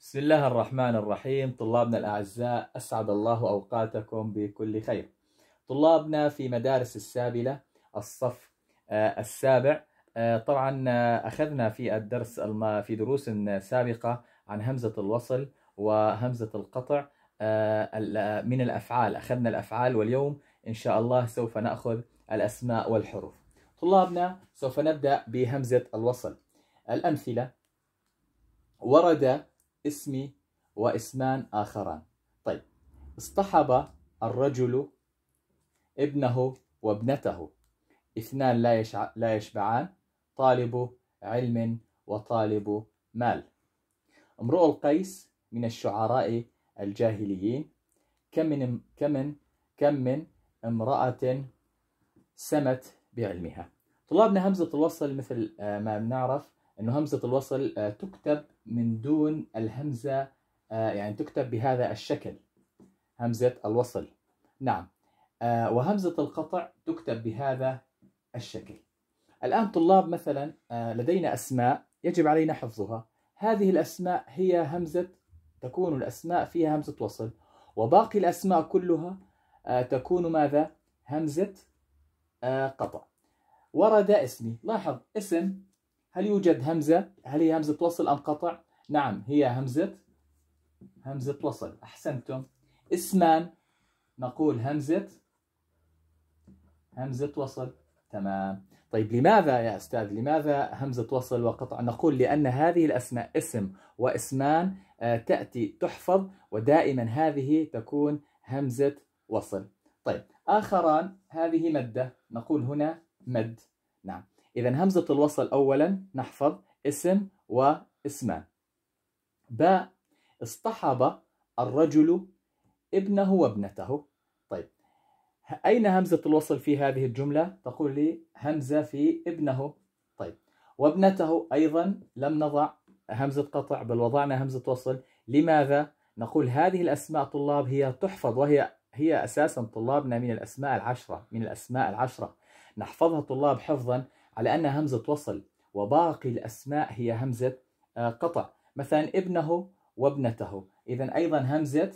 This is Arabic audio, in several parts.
بسم الله الرحمن الرحيم طلابنا الأعزاء أسعد الله أوقاتكم بكل خير طلابنا في مدارس السابلة الصف آه، السابع آه، طبعا آه، أخذنا في الدرس في دروس سابقة عن همزة الوصل وهمزة القطع من الأفعال أخذنا الأفعال واليوم إن شاء الله سوف نأخذ الأسماء والحروف طلابنا سوف نبدأ بهمزة الوصل الأمثلة ورد اسمي واسمان آخران طيب اصطحب الرجل ابنه وابنته اثنان لا, يشع... لا يشبعان طالب علم وطالب مال امرؤ القيس من الشعراء الجاهليين كم من كم من كم من امرأة سمت بعلمها طلابنا همزة الوصل مثل آه، ما بنعرف انه همزه الوصل آه، تكتب من دون الهمزه آه، يعني تكتب بهذا الشكل همزه الوصل نعم آه، وهمزه القطع تكتب بهذا الشكل الان طلاب مثلا لدينا اسماء يجب علينا حفظها هذه الاسماء هي همزه تكون الاسماء فيها همزه وصل وباقي الاسماء كلها تكون ماذا همزه قطع ورد اسمي لاحظ اسم هل يوجد همزة؟ هل هي همزة وصل أم قطع؟ نعم هي همزة همزة وصل أحسنتم اسمان نقول همزة همزة وصل تمام طيب لماذا يا أستاذ لماذا همزة وصل وقطع نقول لأن هذه الأسماء اسم واسمان آه، تأتي تحفظ ودائما هذه تكون همزة وصل طيب آخران هذه مدة نقول هنا مد نعم إذا همزة الوصل أولا نحفظ اسم واسمان باء اصطحب الرجل ابنه وابنته طيب أين همزة الوصل في هذه الجملة؟ تقول لي همزة في ابنه طيب وابنته أيضا لم نضع همزة قطع بل وضعنا همزة وصل لماذا؟ نقول هذه الأسماء طلاب هي تحفظ وهي هي أساسا طلابنا من الأسماء العشرة من الأسماء العشرة نحفظها طلاب حفظا على أنها همزة وصل وباقي الأسماء هي همزة آه، قطع مثلا ابنه وابنته إذا أيضا همزة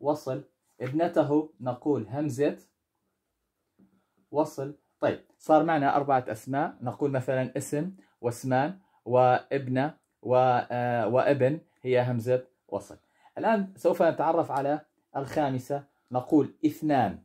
وصل ابنته نقول همزة وصل طيب صار معنا أربعة أسماء نقول مثلا اسم واسمان وابنة آه، وابن هي همزة وصل الآن سوف نتعرف على الخامسة نقول اثنان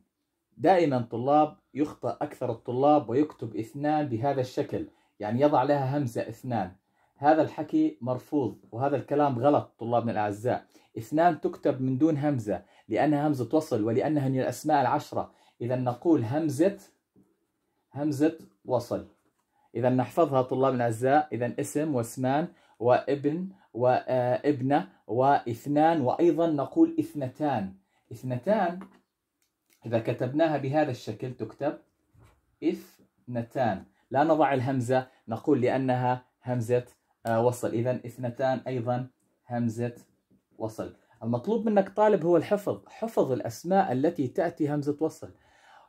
دائما طلاب يخطأ أكثر الطلاب ويكتب اثنان بهذا الشكل يعني يضع لها همزة اثنان هذا الحكي مرفوض وهذا الكلام غلط طلابنا الأعزاء اثنان تكتب من دون همزة لأنها همزة وصل ولأنها من الأسماء العشرة إذا نقول همزة همزة وصل إذا نحفظها طلابنا الأعزاء إذا اسم واسمان وابن وابنة واثنان وأيضا نقول اثنتان اثنتان إذا كتبناها بهذا الشكل تكتب اثنتان لا نضع الهمزة نقول لأنها همزة آه، وصل إذا اثنتان أيضا همزة وصل المطلوب منك طالب هو الحفظ حفظ الأسماء التي تأتي همزة وصل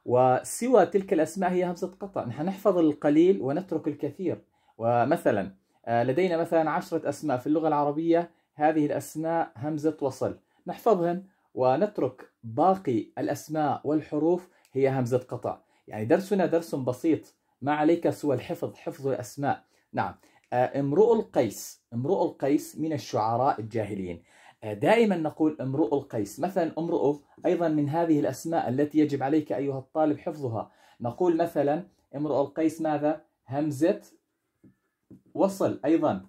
وسوى تلك الأسماء هي همزة قطع نحن نحفظ القليل ونترك الكثير ومثلا آه، لدينا مثلا عشرة أسماء في اللغة العربية هذه الأسماء همزة وصل نحفظهن ونترك باقي الأسماء والحروف هي همزة قطع يعني درسنا درس بسيط ما عليك سوى الحفظ حفظ الأسماء نعم آه، امرؤ القيس امرؤ القيس من الشعراء الجاهليين آه، دائما نقول امرؤ القيس مثلا امرؤ أيضا من هذه الأسماء التي يجب عليك أيها الطالب حفظها نقول مثلا امرؤ القيس ماذا همزة وصل أيضا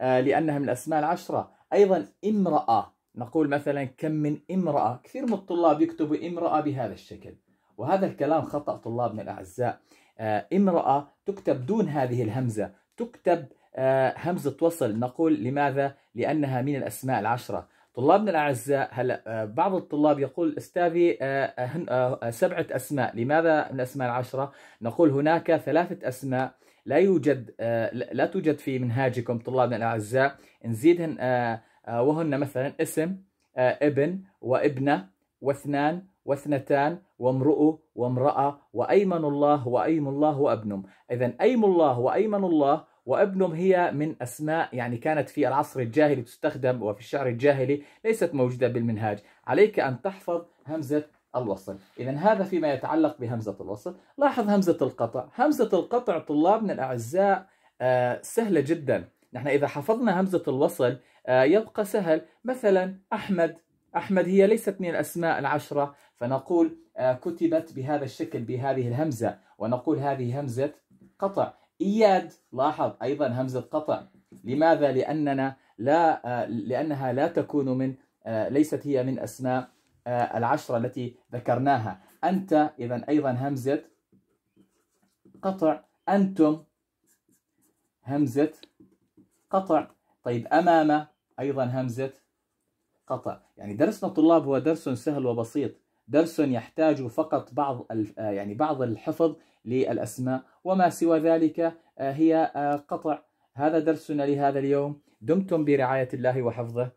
آه، لأنها من الأسماء العشرة أيضا امرأة نقول مثلا كم من امرأة كثير من الطلاب يكتبوا امرأة بهذا الشكل وهذا الكلام خطأ طلابنا الأعزاء آه، امرأة تكتب دون هذه الهمزة تكتب آه، همزة وصل نقول لماذا؟ لأنها من الأسماء العشرة طلابنا الأعزاء هلا آه، بعض الطلاب يقول أستاذي سبعة أسماء لماذا من الأسماء العشرة؟ نقول هناك ثلاثة أسماء لا يوجد لا توجد في منهاجكم طلابنا الأعزاء نزيدهن آه، وهن مثلا اسم آه، ابن وابنة واثنان واثنتان وامرؤ وامرأة وأيمن الله وأيم الله وأبنم إذا أيم الله وأيمن الله وأبنم هي من أسماء يعني كانت في العصر الجاهلي تستخدم وفي الشعر الجاهلي ليست موجودة بالمنهاج عليك أن تحفظ همزة الوصل إذا هذا فيما يتعلق بهمزة الوصل لاحظ همزة القطع همزة القطع طلابنا الأعزاء آه، سهلة جدا نحن إذا حفظنا همزة الوصل آه، يبقى سهل مثلا أحمد أحمد هي ليست من الأسماء العشرة فنقول آه، كتبت بهذا الشكل بهذه الهمزة ونقول هذه همزة قطع إياد لاحظ أيضا همزة قطع لماذا؟ لأننا لا آه، لأنها لا تكون من ليست هي من أسماء العشرة التي ذكرناها أنت إذا أيضا همزة قطع أنتم همزة قطع طيب أمام أيضا همزة قطع يعني درسنا الطلاب هو درس سهل وبسيط درس يحتاج فقط بعض آه، يعني بعض الحفظ للأسماء وما سوى ذلك آه، هي آه، قطع هذا درسنا لهذا اليوم دمتم برعاية الله وحفظه